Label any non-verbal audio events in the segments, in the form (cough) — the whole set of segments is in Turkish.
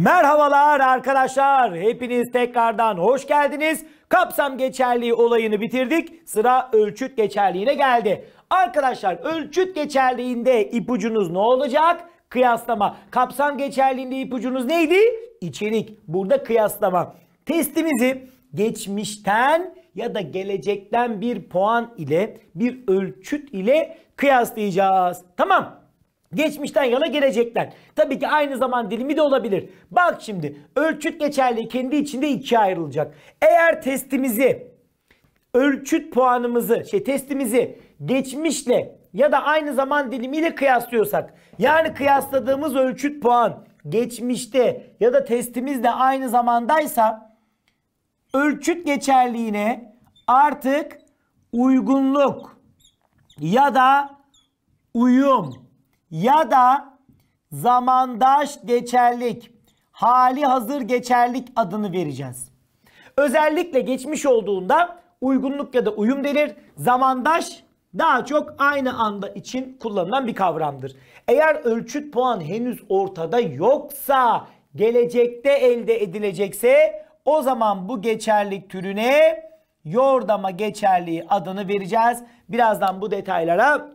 Merhabalar arkadaşlar. Hepiniz tekrardan hoş geldiniz. Kapsam geçerliği olayını bitirdik. Sıra ölçüt geçerliğine geldi. Arkadaşlar ölçüt geçerliğinde ipucunuz ne olacak? Kıyaslama. Kapsam geçerliğinde ipucunuz neydi? İçerik. Burada kıyaslama. Testimizi geçmişten ya da gelecekten bir puan ile bir ölçüt ile kıyaslayacağız. Tamam. Geçmişten yana gelecekler. Tabii ki aynı zaman dilimi de olabilir. Bak şimdi ölçüt geçerli kendi içinde ikiye ayrılacak. Eğer testimizi ölçüt puanımızı şey testimizi geçmişle ya da aynı zaman dilimiyle kıyaslıyorsak yani kıyasladığımız ölçüt puan geçmişte ya da testimizle aynı zamandaysa ölçüt geçerliğine artık uygunluk ya da uyum ya da zamandaş geçerlik, hali hazır geçerlik adını vereceğiz. Özellikle geçmiş olduğunda uygunluk ya da uyum denir. Zamandaş daha çok aynı anda için kullanılan bir kavramdır. Eğer ölçüt puan henüz ortada yoksa gelecekte elde edilecekse o zaman bu geçerlik türüne yordama geçerliği adını vereceğiz. Birazdan bu detaylara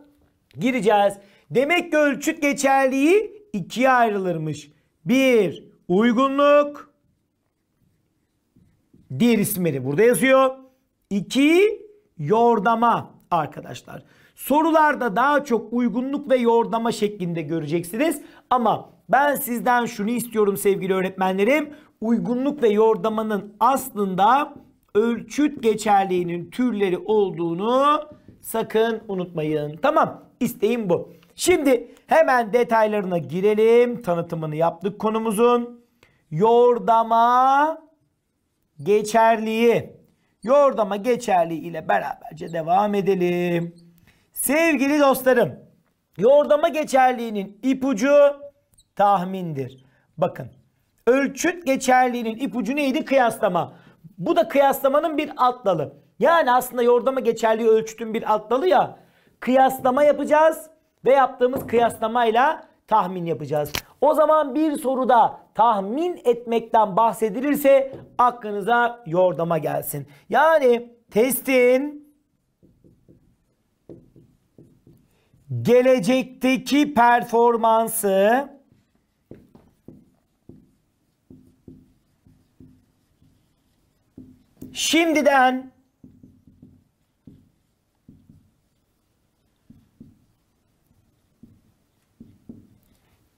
gireceğiz. Demek ki ölçüt geçerliği ikiye ayrılırmış. Bir uygunluk diğer isimleri burada yazıyor. İki yordama arkadaşlar. Sorularda daha çok uygunluk ve yordama şeklinde göreceksiniz. Ama ben sizden şunu istiyorum sevgili öğretmenlerim. Uygunluk ve yordamanın aslında ölçüt geçerliğinin türleri olduğunu sakın unutmayın. Tamam isteğim bu. Şimdi hemen detaylarına girelim. Tanıtımını yaptık konumuzun. Yordama geçerliği. Yordama geçerliği ile beraberce devam edelim. Sevgili dostlarım, yordama geçerliğinin ipucu tahmindir. Bakın, ölçüt geçerliğinin ipucu neydi? Kıyaslama. Bu da kıyaslamanın bir alt dalı. Yani aslında yordama geçerliği ölçütün bir alt dalı ya. Kıyaslama yapacağız ve yaptığımız kıyaslamayla tahmin yapacağız. O zaman bir soruda tahmin etmekten bahsedilirse aklınıza yordama gelsin. Yani testin gelecekteki performansı şimdiden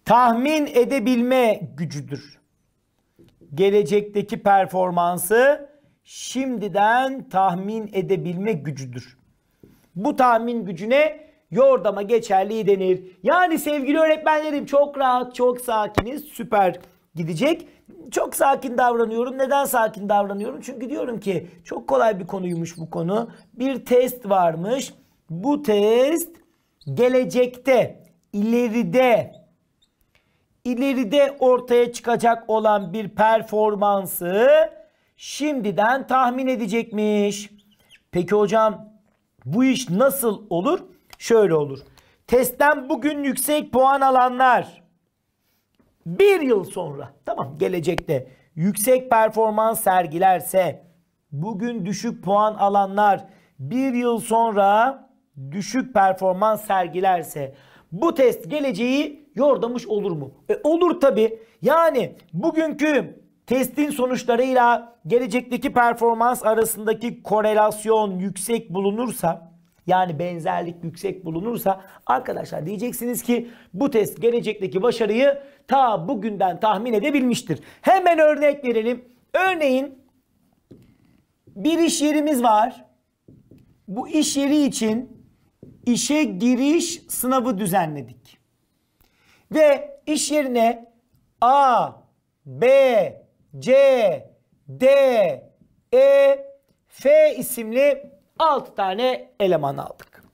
tahmin edebilme gücüdür. Gelecekteki performansı şimdiden tahmin edebilme gücüdür. Bu tahmin gücüne yordama geçerliği denir. Yani sevgili öğretmenlerim çok rahat, çok sakiniz, süper gidecek. Çok sakin davranıyorum. Neden sakin davranıyorum? Çünkü diyorum ki çok kolay bir konuymuş bu konu. Bir test varmış. Bu test gelecekte, ileride ileride ortaya çıkacak olan bir performansı şimdiden tahmin edecekmiş. Peki hocam bu iş nasıl olur? Şöyle olur. Testten bugün yüksek puan alanlar bir yıl sonra tamam gelecekte yüksek performans sergilerse bugün düşük puan alanlar bir yıl sonra düşük performans sergilerse bu test geleceği yordamış olur mu? E olur tabi. Yani bugünkü testin sonuçlarıyla gelecekteki performans arasındaki korelasyon yüksek bulunursa yani benzerlik yüksek bulunursa arkadaşlar diyeceksiniz ki bu test gelecekteki başarıyı ta bugünden tahmin edebilmiştir. Hemen örnek verelim. Örneğin bir iş yerimiz var. Bu iş yeri için işe giriş sınavı düzenledik. Ve iş yerine A, B, C, D, E, F isimli 6 tane eleman aldık.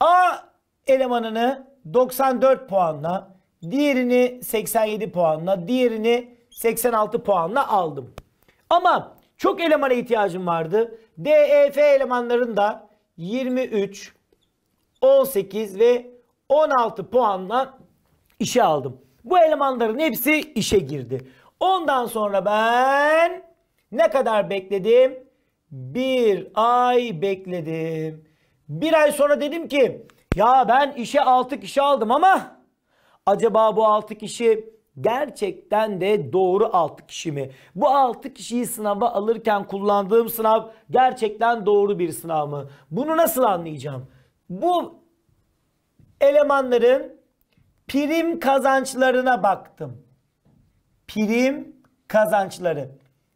A elemanını 94 puanla, diğerini 87 puanla, diğerini 86 puanla aldım. Ama çok elemana ihtiyacım vardı. D, E, F elemanlarında 23, 18 ve 16 puanla işe aldım. Bu elemanların hepsi işe girdi. Ondan sonra ben ne kadar bekledim? Bir ay bekledim. Bir ay sonra dedim ki ya ben işe 6 kişi aldım ama acaba bu 6 kişi gerçekten de doğru 6 kişi mi? Bu 6 kişiyi sınava alırken kullandığım sınav gerçekten doğru bir sınav mı? Bunu nasıl anlayacağım? Bu elemanların prim kazançlarına baktım. Prim kazançları.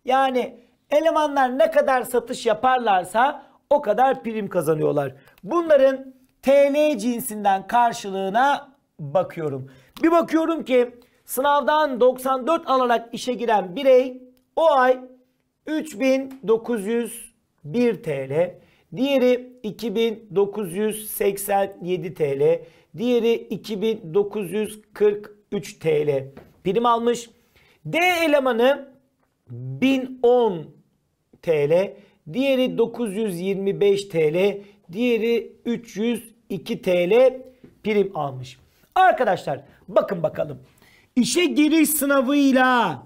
Yani elemanlar ne kadar satış yaparlarsa o kadar prim kazanıyorlar. Bunların TL cinsinden karşılığına bakıyorum. Bir bakıyorum ki sınavdan 94 alarak işe giren birey o ay 3901 TL. Diğeri 2987 TL. Diğeri 2943 TL prim almış. D elemanı 1010 TL. Diğeri 925 TL. Diğeri 302 TL prim almış. Arkadaşlar bakın bakalım. İşe giriş sınavıyla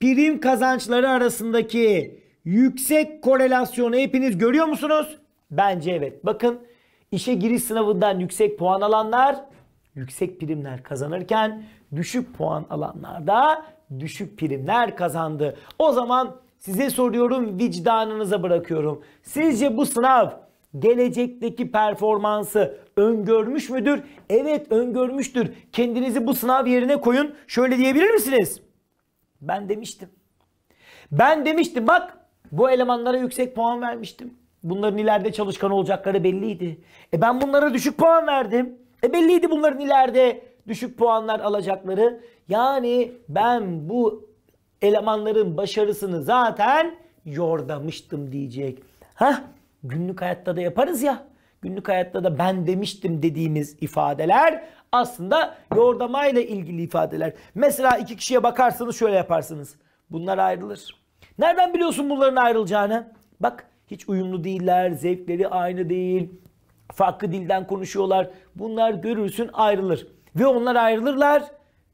prim kazançları arasındaki yüksek korelasyonu hepiniz görüyor musunuz? Bence evet. Bakın işe giriş sınavından yüksek puan alanlar yüksek primler kazanırken düşük puan alanlar da düşük primler kazandı. O zaman size soruyorum vicdanınıza bırakıyorum. Sizce bu sınav gelecekteki performansı öngörmüş müdür? Evet öngörmüştür. Kendinizi bu sınav yerine koyun. Şöyle diyebilir misiniz? Ben demiştim. Ben demiştim bak bu elemanlara yüksek puan vermiştim. Bunların ileride çalışkan olacakları belliydi. E ben bunlara düşük puan verdim. E belliydi bunların ileride düşük puanlar alacakları. Yani ben bu elemanların başarısını zaten yordamıştım diyecek. Ha günlük hayatta da yaparız ya. Günlük hayatta da ben demiştim dediğimiz ifadeler aslında yordamayla ilgili ifadeler. Mesela iki kişiye bakarsanız şöyle yaparsınız. Bunlar ayrılır. Nereden biliyorsun bunların ayrılacağını? Bak hiç uyumlu değiller, zevkleri aynı değil, farklı dilden konuşuyorlar. Bunlar görürsün ayrılır. Ve onlar ayrılırlar.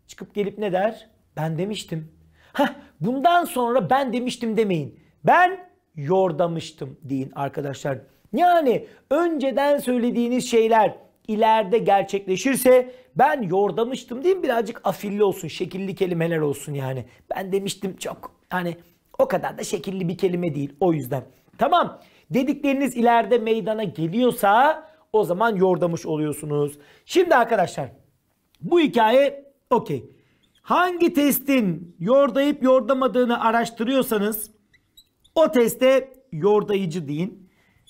Çıkıp gelip ne der? Ben demiştim. Heh, bundan sonra ben demiştim demeyin. Ben yordamıştım deyin arkadaşlar. Yani önceden söylediğiniz şeyler ileride gerçekleşirse ben yordamıştım değil mi? Birazcık afilli olsun, şekilli kelimeler olsun yani. Ben demiştim çok. Yani o kadar da şekilli bir kelime değil o yüzden. Tamam dedikleriniz ileride meydana geliyorsa o zaman yordamış oluyorsunuz. Şimdi arkadaşlar bu hikaye okey. Hangi testin yordayıp yordamadığını araştırıyorsanız o teste yordayıcı deyin.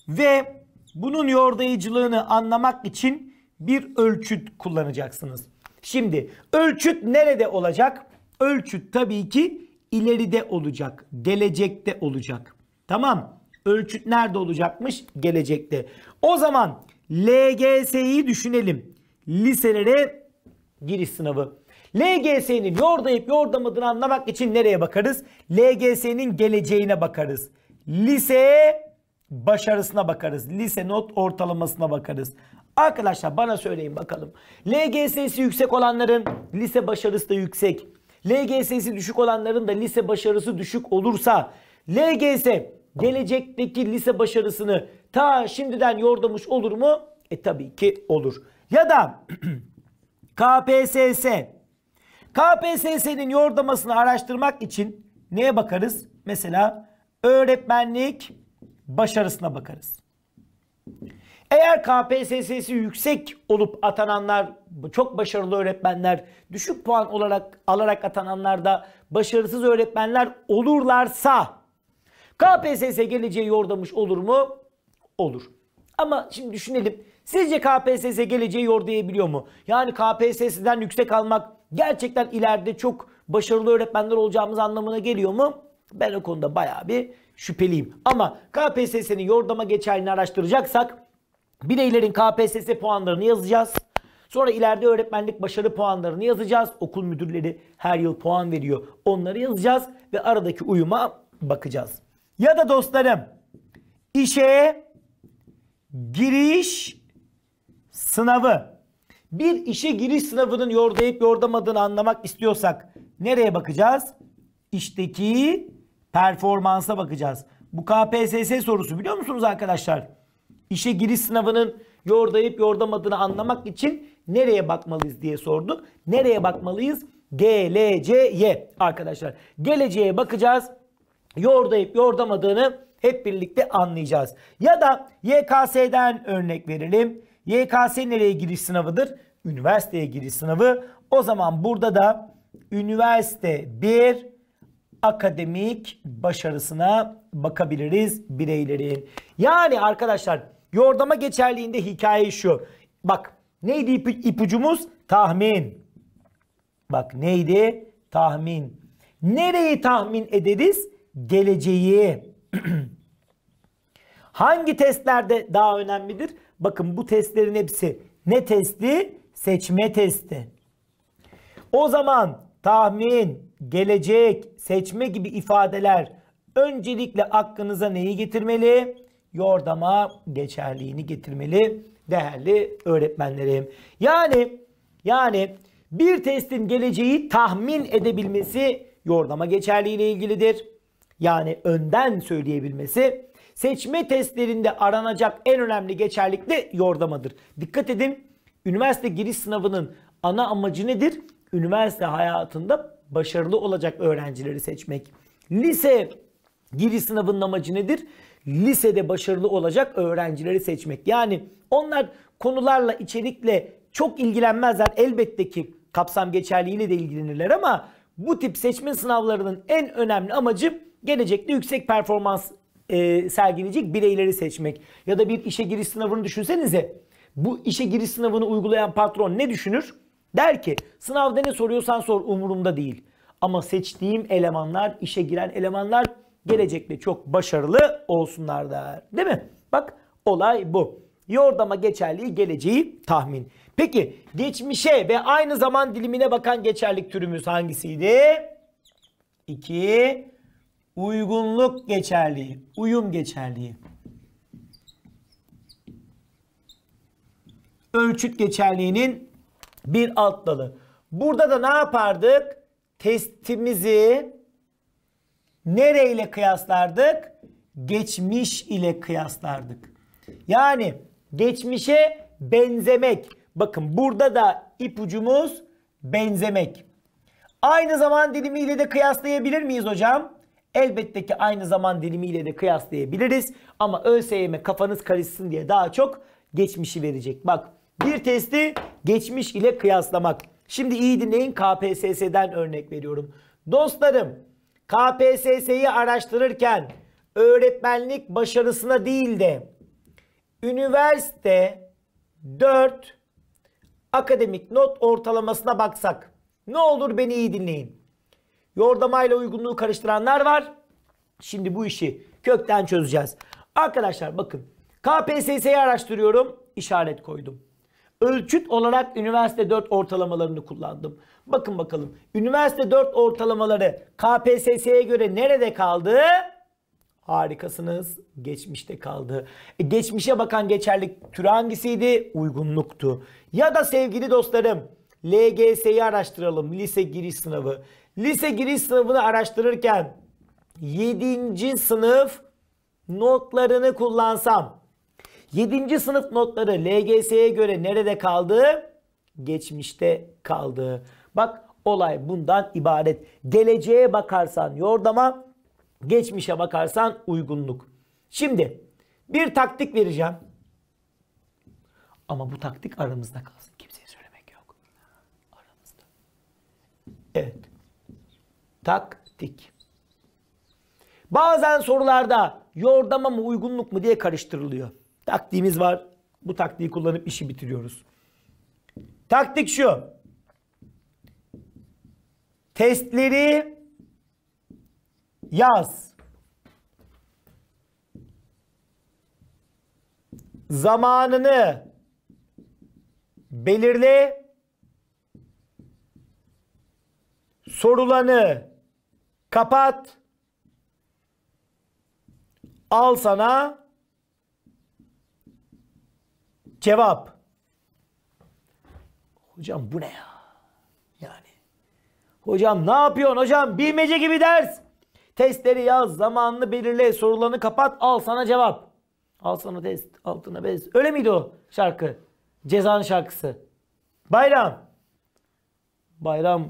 Ve bunun yordayıcılığını anlamak için bir ölçüt kullanacaksınız. Şimdi ölçüt nerede olacak? Ölçüt tabii ki ileride olacak, gelecekte olacak. Tamam. Ölçüt nerede olacakmış? Gelecekte. O zaman LGS'yi düşünelim. Liselere giriş sınavı. LGS'nin yordayıp yordamadığını anlamak için nereye bakarız? LGS'nin geleceğine bakarız. Lise başarısına bakarız. Lise not ortalamasına bakarız. Arkadaşlar bana söyleyin bakalım. LGS'si yüksek olanların lise başarısı da yüksek. LGS'si düşük olanların da lise başarısı düşük olursa LGS gelecekteki lise başarısını ta şimdiden yordamış olur mu? E tabii ki olur. Ya da (clears throat) KPSS. KPSS'nin yordamasını araştırmak için neye bakarız? Mesela öğretmenlik başarısına bakarız. Eğer KPSS'si yüksek olup atananlar çok başarılı öğretmenler, düşük puan olarak alarak atananlar da başarısız öğretmenler olurlarsa KPSS geleceği yordamış olur mu? Olur. Ama şimdi düşünelim. Sizce KPSS geleceği yordayabiliyor mu? Yani KPSS'den yüksek almak gerçekten ileride çok başarılı öğretmenler olacağımız anlamına geliyor mu? Ben o konuda bayağı bir şüpheliyim. Ama KPSS'nin yordama geçerliğini araştıracaksak Bireylerin KPSS puanlarını yazacağız. Sonra ileride öğretmenlik başarı puanlarını yazacağız. Okul müdürleri her yıl puan veriyor. Onları yazacağız ve aradaki uyuma bakacağız. Ya da dostlarım işe giriş sınavı. Bir işe giriş sınavının yordayıp yordamadığını anlamak istiyorsak nereye bakacağız? İşteki performansa bakacağız. Bu KPSS sorusu biliyor musunuz arkadaşlar? İşe giriş sınavının yordayıp yordamadığını anlamak için nereye bakmalıyız diye sorduk. Nereye bakmalıyız? Geleceğe arkadaşlar. Geleceğe bakacağız. Yordayıp yordamadığını hep birlikte anlayacağız. Ya da YKS'den örnek verelim. YKS nereye giriş sınavıdır? Üniversiteye giriş sınavı. O zaman burada da üniversite 1 akademik başarısına bakabiliriz bireylerin. Yani arkadaşlar Yordama geçerliğinde hikaye şu. Bak neydi ip, ipucumuz? Tahmin. Bak neydi? Tahmin. Nereyi tahmin ederiz? Geleceği. (clears throat) Hangi testlerde daha önemlidir? Bakın bu testlerin hepsi ne testi? Seçme testi. O zaman tahmin, gelecek, seçme gibi ifadeler öncelikle aklınıza neyi getirmeli? yordama geçerliğini getirmeli değerli öğretmenlerim. Yani yani bir testin geleceği tahmin edebilmesi yordama geçerliğiyle ilgilidir. Yani önden söyleyebilmesi seçme testlerinde aranacak en önemli geçerlik de yordamadır. Dikkat edin üniversite giriş sınavının ana amacı nedir? Üniversite hayatında başarılı olacak öğrencileri seçmek. Lise giriş sınavının amacı nedir? lisede başarılı olacak öğrencileri seçmek. Yani onlar konularla, içerikle çok ilgilenmezler. Elbette ki kapsam geçerliliğiyle de ilgilenirler ama bu tip seçme sınavlarının en önemli amacı gelecekte yüksek performans e, sergileyecek bireyleri seçmek. Ya da bir işe giriş sınavını düşünsenize. Bu işe giriş sınavını uygulayan patron ne düşünür? Der ki sınavda ne soruyorsan sor umurumda değil. Ama seçtiğim elemanlar, işe giren elemanlar gelecekte çok başarılı olsunlar der. Değil mi? Bak olay bu. Yordama geçerliği geleceği tahmin. Peki geçmişe ve aynı zaman dilimine bakan geçerlik türümüz hangisiydi? 2. Uygunluk geçerliği, uyum geçerliği. Ölçüt geçerliğinin bir alt dalı. Burada da ne yapardık? Testimizi nereyle kıyaslardık? Geçmiş ile kıyaslardık. Yani geçmişe benzemek. Bakın burada da ipucumuz benzemek. Aynı zaman dilimiyle de kıyaslayabilir miyiz hocam? Elbette ki aynı zaman dilimiyle de kıyaslayabiliriz. Ama ÖSYM kafanız karışsın diye daha çok geçmişi verecek. Bak bir testi geçmiş ile kıyaslamak. Şimdi iyi dinleyin KPSS'den örnek veriyorum. Dostlarım KPSS'yi araştırırken öğretmenlik başarısına değil de üniversite 4 akademik not ortalamasına baksak ne olur beni iyi dinleyin. Yordamayla uygunluğu karıştıranlar var. Şimdi bu işi kökten çözeceğiz. Arkadaşlar bakın KPSS'yi araştırıyorum işaret koydum. Ölçüt olarak üniversite 4 ortalamalarını kullandım. Bakın bakalım. Üniversite 4 ortalamaları KPSS'ye göre nerede kaldı? Harikasınız. Geçmişte kaldı. E, geçmişe bakan geçerlik türü hangisiydi? Uygunluktu. Ya da sevgili dostlarım LGS'yi araştıralım. Lise giriş sınavı. Lise giriş sınavını araştırırken 7. sınıf notlarını kullansam 7. sınıf notları LGS'ye göre nerede kaldı? Geçmişte kaldı. Bak olay bundan ibaret. Geleceğe bakarsan yordama, geçmişe bakarsan uygunluk. Şimdi bir taktik vereceğim. Ama bu taktik aramızda kalsın. Kimseye söylemek yok. Aramızda. Evet. Taktik. Bazen sorularda yordama mı uygunluk mu diye karıştırılıyor. Taktiğimiz var. Bu taktiği kullanıp işi bitiriyoruz. Taktik şu. Testleri yaz. Zamanını belirle. Sorulanı kapat. Al sana Cevap. Hocam bu ne ya? Yani. Hocam ne yapıyorsun hocam? Bilmece gibi ders. Testleri yaz, zamanını belirle, sorularını kapat, al sana cevap. Al sana test, altına bez. Öyle miydi o şarkı? Cezan şarkısı. Bayram. Bayram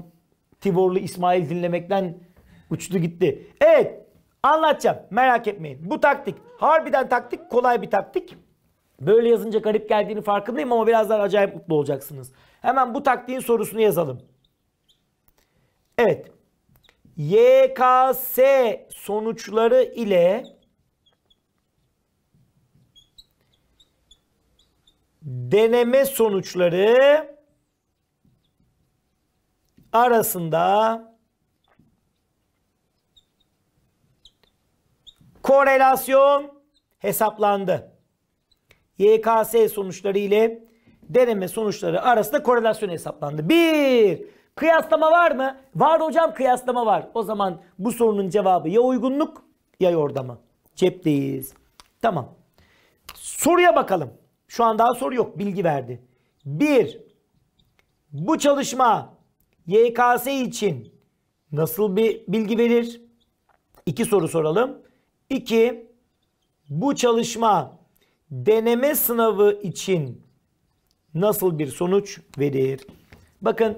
Tiborlu İsmail dinlemekten uçtu gitti. Evet anlatacağım merak etmeyin. Bu taktik harbiden taktik kolay bir taktik. Böyle yazınca garip geldiğini farkındayım ama birazdan acayip mutlu olacaksınız. Hemen bu taktiğin sorusunu yazalım. Evet. YKS sonuçları ile deneme sonuçları arasında korelasyon hesaplandı. YKS sonuçları ile deneme sonuçları arasında korelasyon hesaplandı. Bir, kıyaslama var mı? Var hocam kıyaslama var. O zaman bu sorunun cevabı ya uygunluk ya yordama. Cepteyiz. Tamam. Soruya bakalım. Şu an daha soru yok. Bilgi verdi. Bir, bu çalışma YKS için nasıl bir bilgi verir? İki soru soralım. İki, bu çalışma deneme sınavı için nasıl bir sonuç verir? Bakın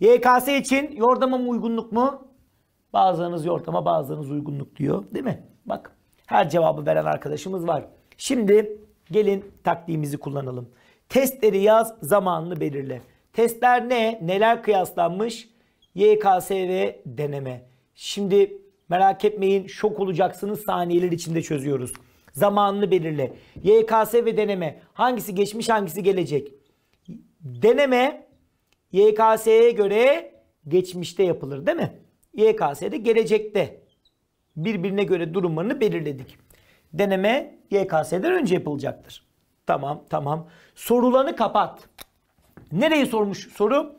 YKS için yordama mı uygunluk mu? Bazılarınız yordama bazılarınız uygunluk diyor değil mi? Bak her cevabı veren arkadaşımız var. Şimdi gelin taktiğimizi kullanalım. Testleri yaz zamanını belirle. Testler ne? Neler kıyaslanmış? YKS ve deneme. Şimdi merak etmeyin şok olacaksınız saniyeler içinde çözüyoruz zamanını belirle. YKS ve deneme hangisi geçmiş hangisi gelecek? Deneme YKS'ye göre geçmişte yapılır değil mi? YKS'de gelecekte birbirine göre durumlarını belirledik. Deneme YKS'den önce yapılacaktır. Tamam tamam. Sorulanı kapat. Nereyi sormuş soru?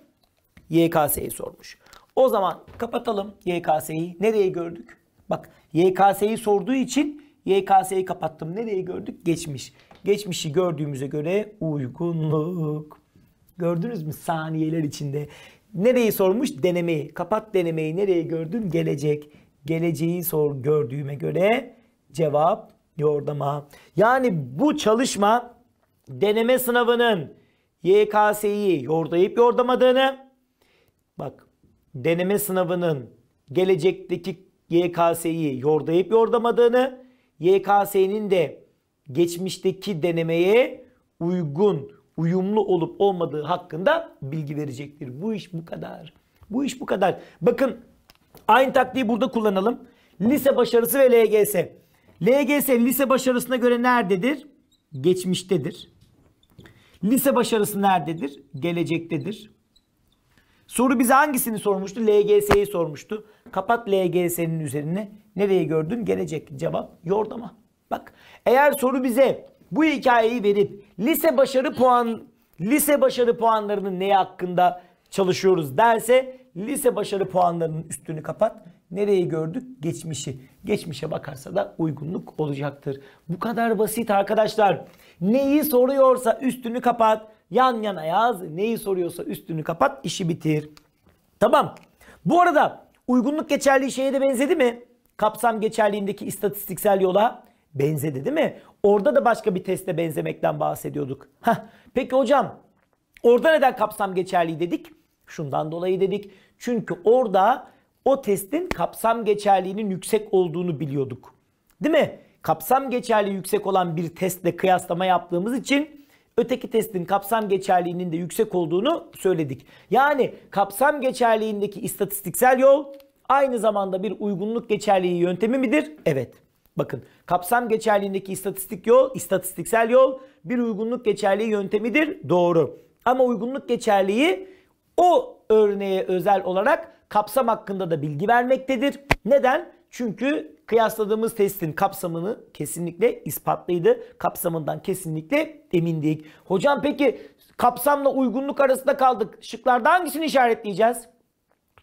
YKS'yi sormuş. O zaman kapatalım YKS'yi. Nereye gördük? Bak YKS'yi sorduğu için YKS'yi kapattım. Nereyi gördük? Geçmiş. Geçmişi gördüğümüze göre uygunluk. Gördünüz mü saniyeler içinde? Nereyi sormuş? Denemeyi. Kapat denemeyi. Nereyi gördün? Gelecek. Geleceği sor gördüğüme göre cevap yordama. Yani bu çalışma deneme sınavının YKS'yi yordayıp yordamadığını bak deneme sınavının gelecekteki YKS'yi yordayıp yordamadığını YKS'nin de geçmişteki denemeye uygun, uyumlu olup olmadığı hakkında bilgi verecektir. Bu iş bu kadar. Bu iş bu kadar. Bakın aynı taktiği burada kullanalım. Lise başarısı ve LGS. LGS lise başarısına göre nerededir? Geçmiştedir. Lise başarısı nerededir? Gelecektedir. Soru bize hangisini sormuştu? LGS'yi sormuştu. Kapat LGS'nin üzerine. Nereyi gördün? Gelecek cevap yordama. Bak eğer soru bize bu hikayeyi verip lise başarı puan lise başarı puanlarının neye hakkında çalışıyoruz derse lise başarı puanlarının üstünü kapat. Nereyi gördük? Geçmişi. Geçmişe bakarsa da uygunluk olacaktır. Bu kadar basit arkadaşlar. Neyi soruyorsa üstünü kapat. Yan yana yaz. Neyi soruyorsa üstünü kapat. işi bitir. Tamam. Bu arada uygunluk geçerli şeye de benzedi mi? Kapsam geçerliğindeki istatistiksel yola benzedi değil mi? Orada da başka bir teste benzemekten bahsediyorduk. Heh. Peki hocam orada neden kapsam geçerli dedik? Şundan dolayı dedik. Çünkü orada o testin kapsam geçerliğinin yüksek olduğunu biliyorduk. Değil mi? Kapsam geçerli yüksek olan bir testle kıyaslama yaptığımız için Öteki testin kapsam geçerliliğinin de yüksek olduğunu söyledik. Yani kapsam geçerliğindeki istatistiksel yol aynı zamanda bir uygunluk geçerliği yöntemi midir? Evet. Bakın kapsam geçerliğindeki istatistik yol, istatistiksel yol bir uygunluk geçerliği yöntemidir. Doğru. Ama uygunluk geçerliği o örneğe özel olarak kapsam hakkında da bilgi vermektedir. Neden? Çünkü kıyasladığımız testin kapsamını kesinlikle ispatlıydı. Kapsamından kesinlikle emindik. Hocam peki kapsamla uygunluk arasında kaldık. Şıklarda hangisini işaretleyeceğiz?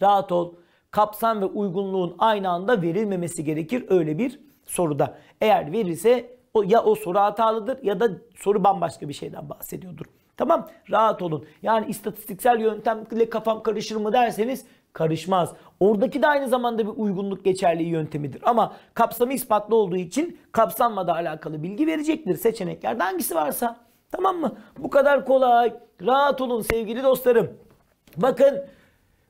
Rahat ol. Kapsam ve uygunluğun aynı anda verilmemesi gerekir öyle bir soruda. Eğer verirse o, ya o soru hatalıdır ya da soru bambaşka bir şeyden bahsediyordur. Tamam rahat olun. Yani istatistiksel yöntemle kafam karışır mı derseniz karışmaz. Oradaki de aynı zamanda bir uygunluk geçerliği yöntemidir. Ama kapsamı ispatlı olduğu için kapsamla da alakalı bilgi verecektir. Seçeneklerde hangisi varsa. Tamam mı? Bu kadar kolay. Rahat olun sevgili dostlarım. Bakın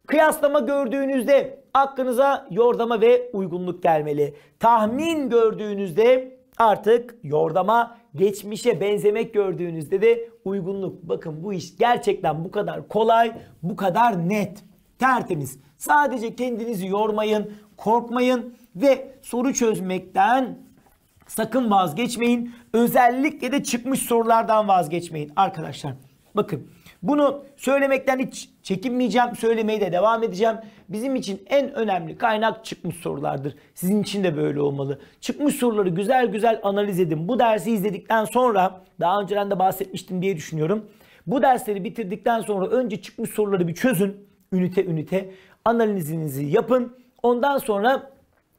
kıyaslama gördüğünüzde aklınıza yordama ve uygunluk gelmeli. Tahmin gördüğünüzde artık yordama, geçmişe benzemek gördüğünüzde de uygunluk. Bakın bu iş gerçekten bu kadar kolay, bu kadar net. Tertemiz. Sadece kendinizi yormayın, korkmayın ve soru çözmekten sakın vazgeçmeyin. Özellikle de çıkmış sorulardan vazgeçmeyin arkadaşlar. Bakın bunu söylemekten hiç çekinmeyeceğim. Söylemeye de devam edeceğim. Bizim için en önemli kaynak çıkmış sorulardır. Sizin için de böyle olmalı. Çıkmış soruları güzel güzel analiz edin. Bu dersi izledikten sonra daha önceden de bahsetmiştim diye düşünüyorum. Bu dersleri bitirdikten sonra önce çıkmış soruları bir çözün ünite ünite analizinizi yapın. Ondan sonra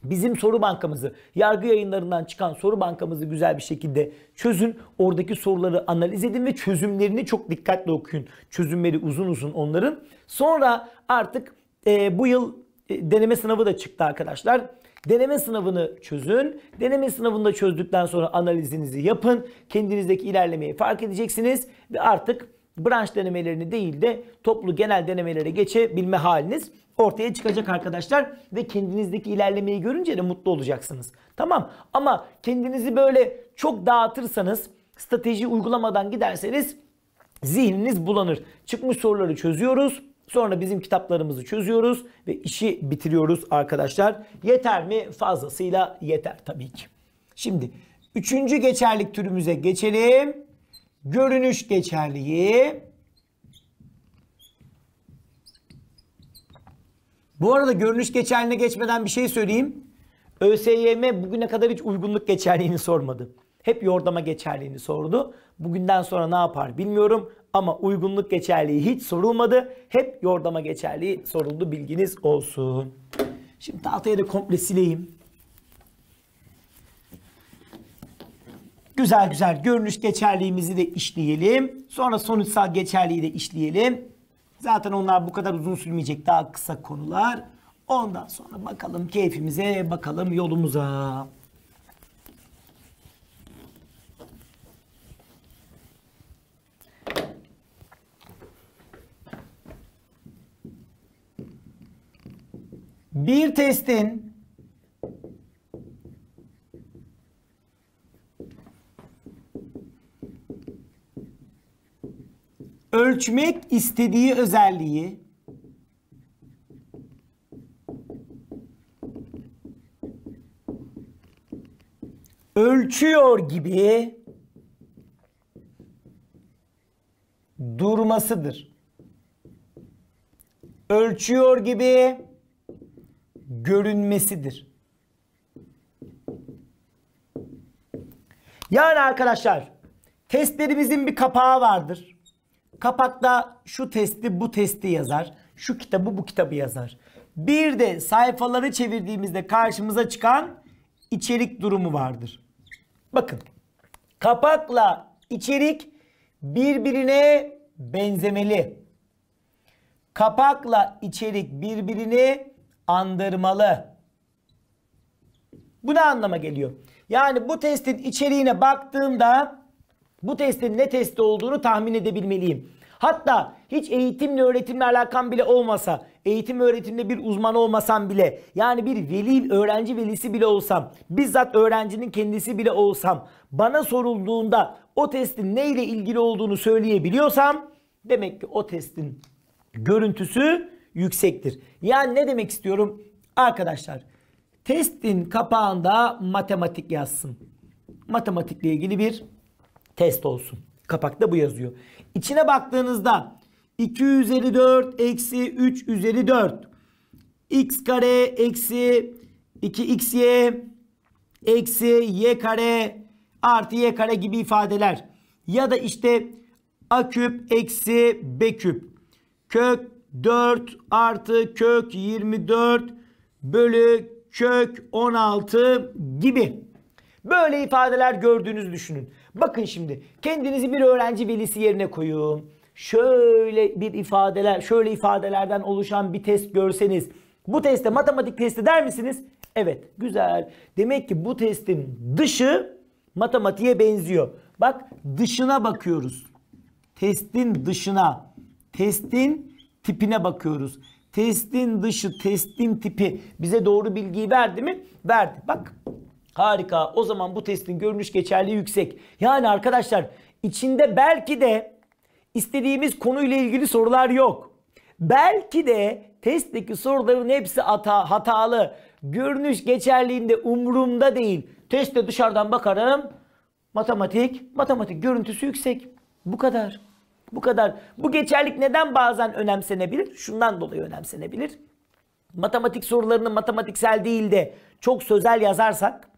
bizim soru bankamızı, yargı yayınlarından çıkan soru bankamızı güzel bir şekilde çözün. Oradaki soruları analiz edin ve çözümlerini çok dikkatli okuyun. Çözümleri uzun uzun onların. Sonra artık e, bu yıl e, deneme sınavı da çıktı arkadaşlar. Deneme sınavını çözün. Deneme sınavında çözdükten sonra analizinizi yapın. Kendinizdeki ilerlemeyi fark edeceksiniz ve artık branş denemelerini değil de toplu genel denemelere geçebilme haliniz ortaya çıkacak arkadaşlar ve kendinizdeki ilerlemeyi görünce de mutlu olacaksınız. Tamam ama kendinizi böyle çok dağıtırsanız, strateji uygulamadan giderseniz zihniniz bulanır. Çıkmış soruları çözüyoruz. Sonra bizim kitaplarımızı çözüyoruz ve işi bitiriyoruz arkadaşlar. Yeter mi? Fazlasıyla yeter tabii ki. Şimdi üçüncü geçerlik türümüze geçelim görünüş geçerliği Bu arada görünüş geçerliğine geçmeden bir şey söyleyeyim. ÖSYM bugüne kadar hiç uygunluk geçerliğini sormadı. Hep yordama geçerliğini sordu. Bugünden sonra ne yapar bilmiyorum ama uygunluk geçerliği hiç sorulmadı. Hep yordama geçerliği soruldu bilginiz olsun. Şimdi tahtaya da komple sileyim. Güzel güzel görünüş geçerliğimizi de işleyelim. Sonra sonuçsal geçerliği de işleyelim. Zaten onlar bu kadar uzun sürmeyecek daha kısa konular. Ondan sonra bakalım keyfimize, bakalım yolumuza. Bir testin ölçmek istediği özelliği ölçüyor gibi durmasıdır. Ölçüyor gibi görünmesidir. Yani arkadaşlar testlerimizin bir kapağı vardır kapakta şu testi bu testi yazar. Şu kitabı bu kitabı yazar. Bir de sayfaları çevirdiğimizde karşımıza çıkan içerik durumu vardır. Bakın kapakla içerik birbirine benzemeli. Kapakla içerik birbirini andırmalı. Bu ne anlama geliyor? Yani bu testin içeriğine baktığımda bu testin ne testi olduğunu tahmin edebilmeliyim. Hatta hiç eğitimle öğretimle alakam bile olmasa, eğitim öğretimde bir uzman olmasam bile, yani bir veli, öğrenci velisi bile olsam, bizzat öğrencinin kendisi bile olsam, bana sorulduğunda o testin ne ile ilgili olduğunu söyleyebiliyorsam, demek ki o testin görüntüsü yüksektir. Yani ne demek istiyorum? Arkadaşlar, testin kapağında matematik yazsın. Matematikle ilgili bir test olsun. Kapakta bu yazıyor. İçine baktığınızda 2 üzeri 4 eksi 3 üzeri 4 x kare eksi 2xy eksi y kare artı y kare gibi ifadeler ya da işte a küp eksi b küp kök 4 artı kök 24 bölü kök 16 gibi Böyle ifadeler gördüğünüzü düşünün. Bakın şimdi kendinizi bir öğrenci velisi yerine koyun. Şöyle bir ifadeler, şöyle ifadelerden oluşan bir test görseniz bu teste matematik testi der misiniz? Evet, güzel. Demek ki bu testin dışı matematiğe benziyor. Bak dışına bakıyoruz. Testin dışına, testin tipine bakıyoruz. Testin dışı, testin tipi bize doğru bilgiyi verdi mi? Verdi. Bak Harika. O zaman bu testin görünüş geçerliği yüksek. Yani arkadaşlar içinde belki de istediğimiz konuyla ilgili sorular yok. Belki de testteki soruların hepsi hata, hatalı. Görünüş geçerliğinde umurumda değil. Teste dışarıdan bakarım. Matematik, matematik görüntüsü yüksek. Bu kadar. Bu kadar. Bu geçerlik neden bazen önemsenebilir? Şundan dolayı önemsenebilir. Matematik sorularının matematiksel değil de çok sözel yazarsak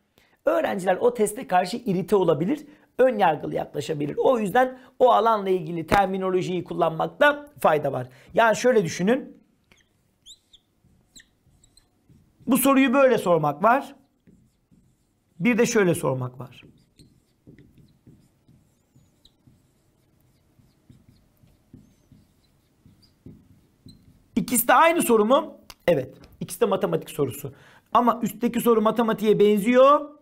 Öğrenciler o teste karşı irite olabilir, ön yargılı yaklaşabilir. O yüzden o alanla ilgili terminolojiyi kullanmakta fayda var. Yani şöyle düşünün. Bu soruyu böyle sormak var. Bir de şöyle sormak var. İkisi de aynı soru mu? Evet. İkisi de matematik sorusu. Ama üstteki soru matematiğe benziyor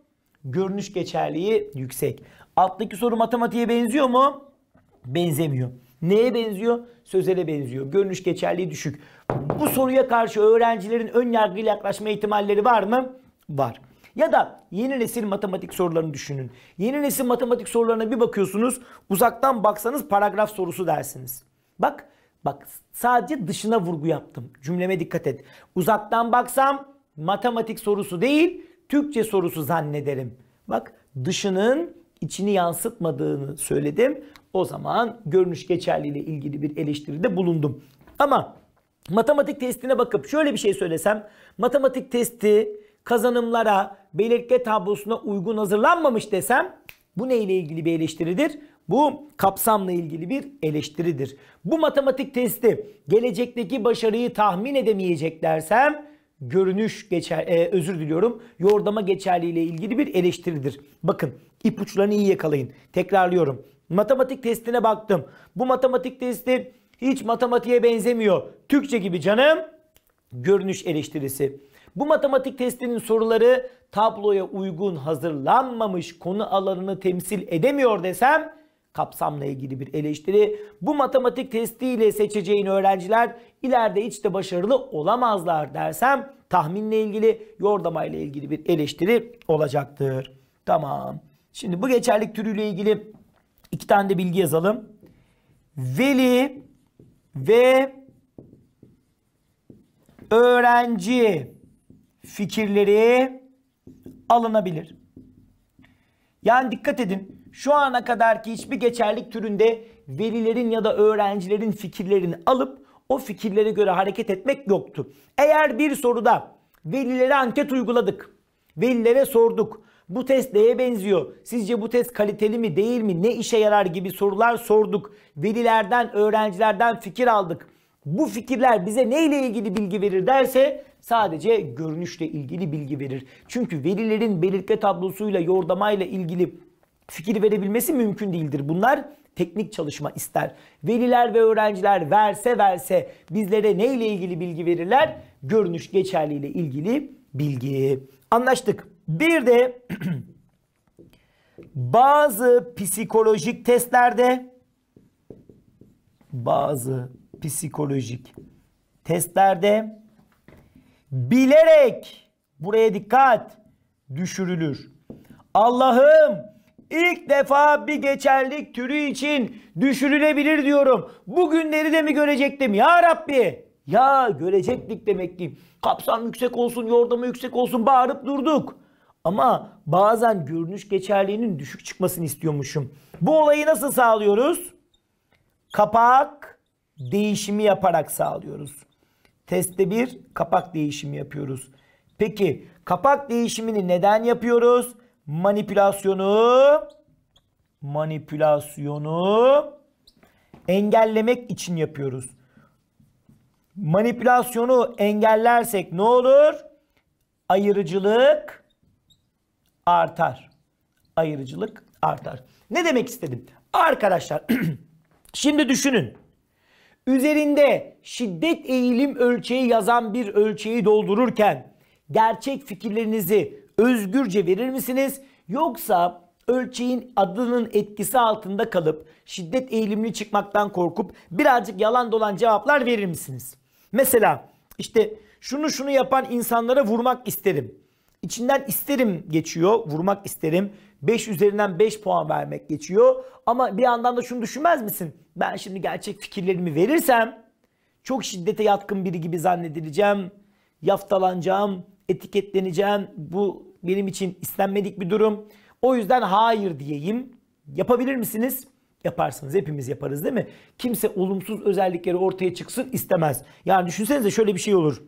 görünüş geçerliği yüksek. Alttaki soru matematiğe benziyor mu? Benzemiyor. Neye benziyor? Sözele benziyor. Görünüş geçerliği düşük. Bu soruya karşı öğrencilerin ön yargıyla yaklaşma ihtimalleri var mı? Var. Ya da yeni nesil matematik sorularını düşünün. Yeni nesil matematik sorularına bir bakıyorsunuz. Uzaktan baksanız paragraf sorusu dersiniz. Bak, bak sadece dışına vurgu yaptım. Cümleme dikkat et. Uzaktan baksam matematik sorusu değil, Türkçe sorusu zannederim. Bak dışının içini yansıtmadığını söyledim. O zaman görünüş geçerliyle ilgili bir eleştiride bulundum. Ama matematik testine bakıp şöyle bir şey söylesem. Matematik testi kazanımlara, belirtge tablosuna uygun hazırlanmamış desem bu neyle ilgili bir eleştiridir? Bu kapsamla ilgili bir eleştiridir. Bu matematik testi gelecekteki başarıyı tahmin edemeyecek dersem görünüş geçer e, özür diliyorum yordama geçerliği ile ilgili bir eleştiridir. Bakın ipuçlarını iyi yakalayın. Tekrarlıyorum. Matematik testine baktım. Bu matematik testi hiç matematiğe benzemiyor. Türkçe gibi canım. Görünüş eleştirisi. Bu matematik testinin soruları tabloya uygun hazırlanmamış konu alanını temsil edemiyor desem kapsamla ilgili bir eleştiri. Bu matematik testiyle seçeceğin öğrenciler ileride hiç de başarılı olamazlar dersem tahminle ilgili, yordamayla ilgili bir eleştiri olacaktır. Tamam. Şimdi bu geçerlik türüyle ilgili iki tane de bilgi yazalım. Veli ve öğrenci fikirleri alınabilir. Yani dikkat edin şu ana kadarki hiçbir geçerlik türünde verilerin ya da öğrencilerin fikirlerini alıp o fikirlere göre hareket etmek yoktu. Eğer bir soruda velilere anket uyguladık, velilere sorduk, bu test neye benziyor? Sizce bu test kaliteli mi değil mi? Ne işe yarar gibi sorular sorduk. Velilerden, öğrencilerden fikir aldık. Bu fikirler bize neyle ilgili bilgi verir derse sadece görünüşle ilgili bilgi verir. Çünkü verilerin belirtme tablosuyla, yordamayla ilgili fikir verebilmesi mümkün değildir. Bunlar teknik çalışma ister. Veliler ve öğrenciler verse verse bizlere neyle ilgili bilgi verirler? Görünüş geçerliğiyle ilgili bilgi. Anlaştık. Bir de (clears throat) bazı psikolojik testlerde bazı psikolojik testlerde bilerek buraya dikkat düşürülür. Allah'ım İlk defa bir geçerlik türü için düşürülebilir diyorum. Bu günleri de mi görecektim ya Rabbi? Ya görecektik demek ki. Kapsam yüksek olsun, yordama yüksek olsun bağırıp durduk. Ama bazen görünüş geçerliğinin düşük çıkmasını istiyormuşum. Bu olayı nasıl sağlıyoruz? Kapak değişimi yaparak sağlıyoruz. Testte bir kapak değişimi yapıyoruz. Peki kapak değişimini neden yapıyoruz? manipülasyonu manipülasyonu engellemek için yapıyoruz. Manipülasyonu engellersek ne olur? Ayırıcılık artar. Ayırıcılık artar. Ne demek istedim? Arkadaşlar (clears throat) şimdi düşünün. Üzerinde şiddet eğilim ölçeği yazan bir ölçeği doldururken gerçek fikirlerinizi özgürce verir misiniz? Yoksa ölçeğin adının etkisi altında kalıp şiddet eğilimli çıkmaktan korkup birazcık yalan dolan cevaplar verir misiniz? Mesela işte şunu şunu yapan insanlara vurmak isterim. İçinden isterim geçiyor. Vurmak isterim. 5 üzerinden 5 puan vermek geçiyor. Ama bir yandan da şunu düşünmez misin? Ben şimdi gerçek fikirlerimi verirsem çok şiddete yatkın biri gibi zannedileceğim. Yaftalanacağım, etiketleneceğim. Bu benim için istenmedik bir durum. O yüzden hayır diyeyim. Yapabilir misiniz? Yaparsınız. Hepimiz yaparız değil mi? Kimse olumsuz özellikleri ortaya çıksın istemez. Yani düşünsenize şöyle bir şey olur.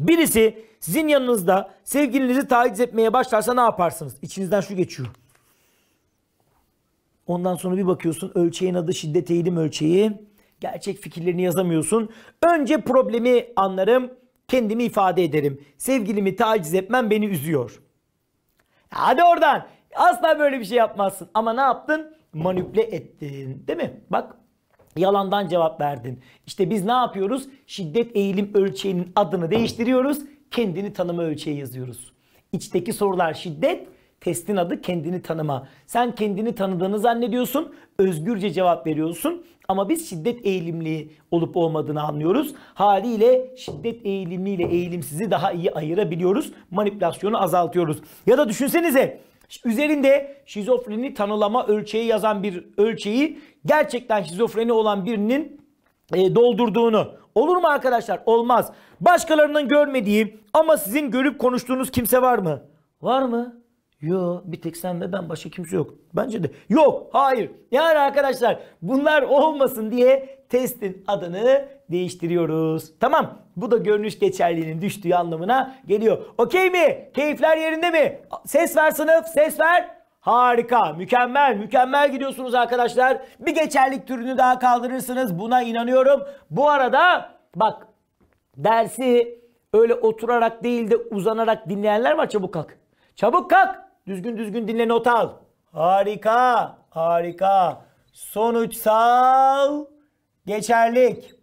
Birisi sizin yanınızda sevgilinizi taciz etmeye başlarsa ne yaparsınız? İçinizden şu geçiyor. Ondan sonra bir bakıyorsun ölçeğin adı şiddet eğilim ölçeği. Gerçek fikirlerini yazamıyorsun. Önce problemi anlarım, kendimi ifade ederim. Sevgilimi taciz etmem beni üzüyor. Hadi oradan. Asla böyle bir şey yapmazsın. Ama ne yaptın? Manipüle ettin. Değil mi? Bak yalandan cevap verdin. İşte biz ne yapıyoruz? Şiddet eğilim ölçeğinin adını değiştiriyoruz. Kendini tanıma ölçeği yazıyoruz. İçteki sorular şiddet, Testin adı kendini tanıma. Sen kendini tanıdığını zannediyorsun. Özgürce cevap veriyorsun. Ama biz şiddet eğilimli olup olmadığını anlıyoruz. Haliyle şiddet eğilimliyle eğilimsizi daha iyi ayırabiliyoruz. Manipülasyonu azaltıyoruz. Ya da düşünsenize üzerinde şizofreni tanılama ölçeği yazan bir ölçeği gerçekten şizofreni olan birinin e, doldurduğunu. Olur mu arkadaşlar? Olmaz. Başkalarının görmediği ama sizin görüp konuştuğunuz kimse var mı? Var mı? Yok, bir tek sen ve ben başka kimse yok. Bence de yok hayır. Yani arkadaşlar bunlar olmasın diye testin adını değiştiriyoruz. Tamam bu da görünüş geçerliğinin düştüğü anlamına geliyor. Okey mi? Keyifler yerinde mi? Ses ver sınıf ses ver. Harika, mükemmel, mükemmel gidiyorsunuz arkadaşlar. Bir geçerlik türünü daha kaldırırsınız. Buna inanıyorum. Bu arada bak dersi öyle oturarak değil de uzanarak dinleyenler var. Çabuk kalk. Çabuk kalk. Düzgün düzgün dinle not al. Harika. Harika. Sonuçsal geçerlik.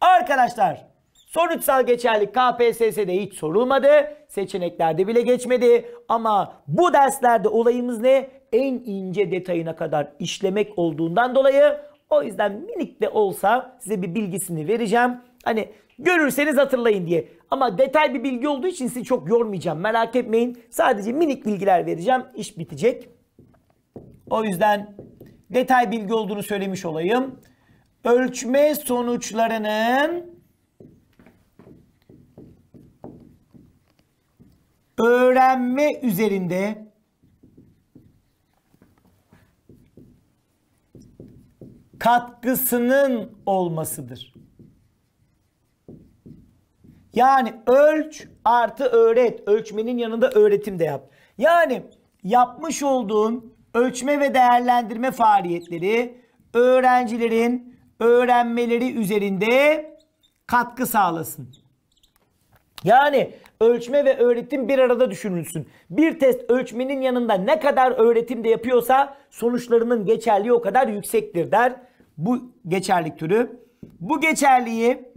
Arkadaşlar sonuçsal geçerlik KPSS'de hiç sorulmadı. Seçeneklerde bile geçmedi. Ama bu derslerde olayımız ne? En ince detayına kadar işlemek olduğundan dolayı o yüzden minik de olsa size bir bilgisini vereceğim. Hani Görürseniz hatırlayın diye. Ama detay bir bilgi olduğu için sizi çok yormayacağım. Merak etmeyin. Sadece minik bilgiler vereceğim. İş bitecek. O yüzden detay bilgi olduğunu söylemiş olayım. Ölçme sonuçlarının öğrenme üzerinde katkısının olmasıdır. Yani ölç artı öğret. Ölçmenin yanında öğretim de yap. Yani yapmış olduğun ölçme ve değerlendirme faaliyetleri öğrencilerin öğrenmeleri üzerinde katkı sağlasın. Yani ölçme ve öğretim bir arada düşünülsün. Bir test ölçmenin yanında ne kadar öğretim de yapıyorsa sonuçlarının geçerliği o kadar yüksektir der bu geçerlik türü. Bu geçerliği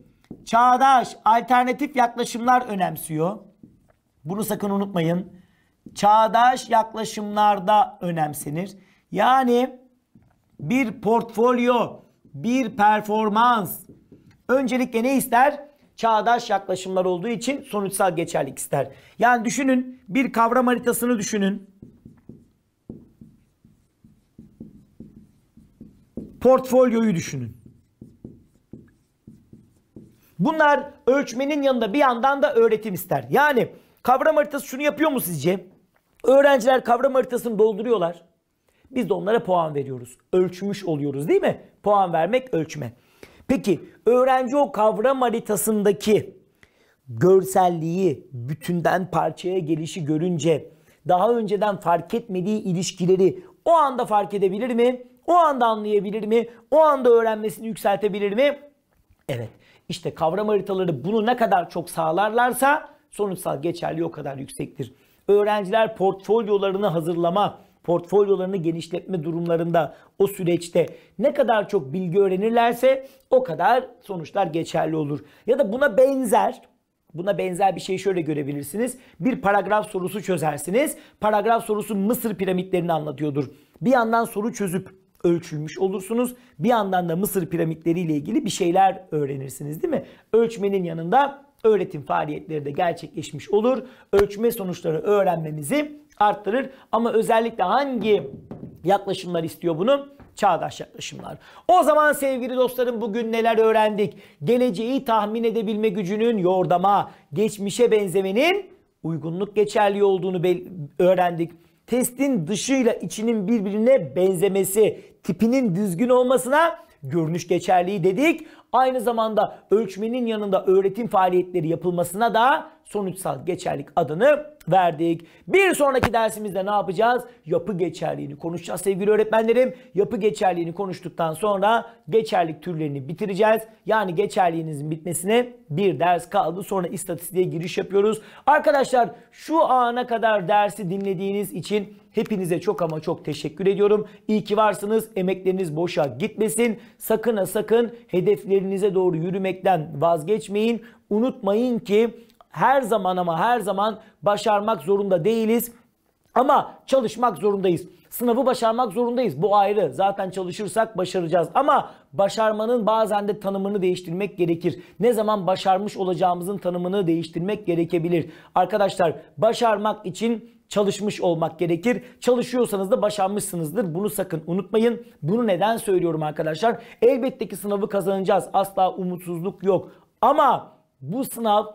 Çağdaş alternatif yaklaşımlar önemsiyor. Bunu sakın unutmayın. Çağdaş yaklaşımlarda önemsenir. Yani bir portfolyo, bir performans öncelikle ne ister? Çağdaş yaklaşımlar olduğu için sonuçsal geçerlik ister. Yani düşünün bir kavram haritasını düşünün. Portfolyoyu düşünün. Bunlar ölçmenin yanında bir yandan da öğretim ister. Yani kavram haritası şunu yapıyor mu sizce? Öğrenciler kavram haritasını dolduruyorlar. Biz de onlara puan veriyoruz. Ölçmüş oluyoruz değil mi? Puan vermek ölçme. Peki öğrenci o kavram haritasındaki görselliği, bütünden parçaya gelişi görünce daha önceden fark etmediği ilişkileri o anda fark edebilir mi? O anda anlayabilir mi? O anda öğrenmesini yükseltebilir mi? Evet. İşte kavram haritaları bunu ne kadar çok sağlarlarsa sonuçsal geçerli o kadar yüksektir. Öğrenciler portfolyolarını hazırlama, portfolyolarını genişletme durumlarında o süreçte ne kadar çok bilgi öğrenirlerse o kadar sonuçlar geçerli olur. Ya da buna benzer Buna benzer bir şey şöyle görebilirsiniz. Bir paragraf sorusu çözersiniz. Paragraf sorusu Mısır piramitlerini anlatıyordur. Bir yandan soru çözüp ölçülmüş olursunuz. Bir yandan da Mısır piramitleriyle ilgili bir şeyler öğrenirsiniz değil mi? Ölçmenin yanında öğretim faaliyetleri de gerçekleşmiş olur. Ölçme sonuçları öğrenmemizi arttırır. Ama özellikle hangi yaklaşımlar istiyor bunu? Çağdaş yaklaşımlar. O zaman sevgili dostlarım bugün neler öğrendik? Geleceği tahmin edebilme gücünün yordama, geçmişe benzemenin uygunluk geçerli olduğunu öğrendik. Testin dışıyla içinin birbirine benzemesi, tipinin düzgün olmasına görünüş geçerliği dedik. Aynı zamanda ölçmenin yanında öğretim faaliyetleri yapılmasına da sonuçsal geçerlik adını verdik. Bir sonraki dersimizde ne yapacağız? Yapı geçerliğini konuşacağız sevgili öğretmenlerim. Yapı geçerliğini konuştuktan sonra geçerlik türlerini bitireceğiz. Yani geçerliğinizin bitmesine bir ders kaldı. Sonra istatistiğe giriş yapıyoruz. Arkadaşlar şu ana kadar dersi dinlediğiniz için hepinize çok ama çok teşekkür ediyorum. İyi ki varsınız. Emekleriniz boşa gitmesin. Sakın ha sakın hedeflerinize doğru yürümekten vazgeçmeyin. Unutmayın ki her zaman ama her zaman başarmak zorunda değiliz. Ama çalışmak zorundayız. Sınavı başarmak zorundayız. Bu ayrı. Zaten çalışırsak başaracağız. Ama başarmanın bazen de tanımını değiştirmek gerekir. Ne zaman başarmış olacağımızın tanımını değiştirmek gerekebilir. Arkadaşlar başarmak için çalışmış olmak gerekir. Çalışıyorsanız da başarmışsınızdır. Bunu sakın unutmayın. Bunu neden söylüyorum arkadaşlar? Elbette ki sınavı kazanacağız. Asla umutsuzluk yok. Ama bu sınav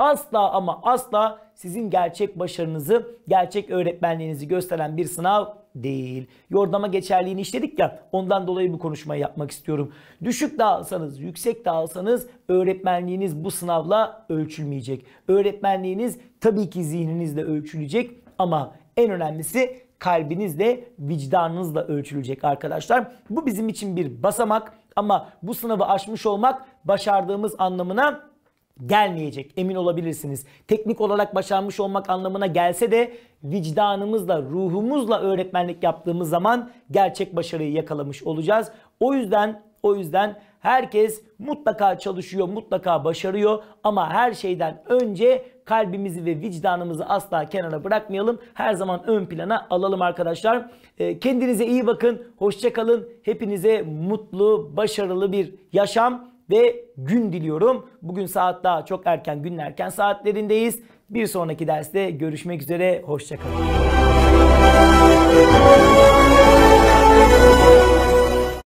Asla ama asla sizin gerçek başarınızı, gerçek öğretmenliğinizi gösteren bir sınav değil. Yordama geçerliğini işledik ya ondan dolayı bu konuşmayı yapmak istiyorum. Düşük de alsanız, yüksek de alsanız, öğretmenliğiniz bu sınavla ölçülmeyecek. Öğretmenliğiniz tabii ki zihninizle ölçülecek ama en önemlisi kalbinizle, vicdanınızla ölçülecek arkadaşlar. Bu bizim için bir basamak ama bu sınavı aşmış olmak başardığımız anlamına gelmeyecek emin olabilirsiniz. Teknik olarak başarmış olmak anlamına gelse de vicdanımızla, ruhumuzla öğretmenlik yaptığımız zaman gerçek başarıyı yakalamış olacağız. O yüzden o yüzden herkes mutlaka çalışıyor, mutlaka başarıyor ama her şeyden önce kalbimizi ve vicdanımızı asla kenara bırakmayalım. Her zaman ön plana alalım arkadaşlar. Ee, kendinize iyi bakın, hoşçakalın. Hepinize mutlu, başarılı bir yaşam ve gün diliyorum. Bugün saat daha çok erken gün erken saatlerindeyiz. Bir sonraki derste görüşmek üzere. Hoşçakalın.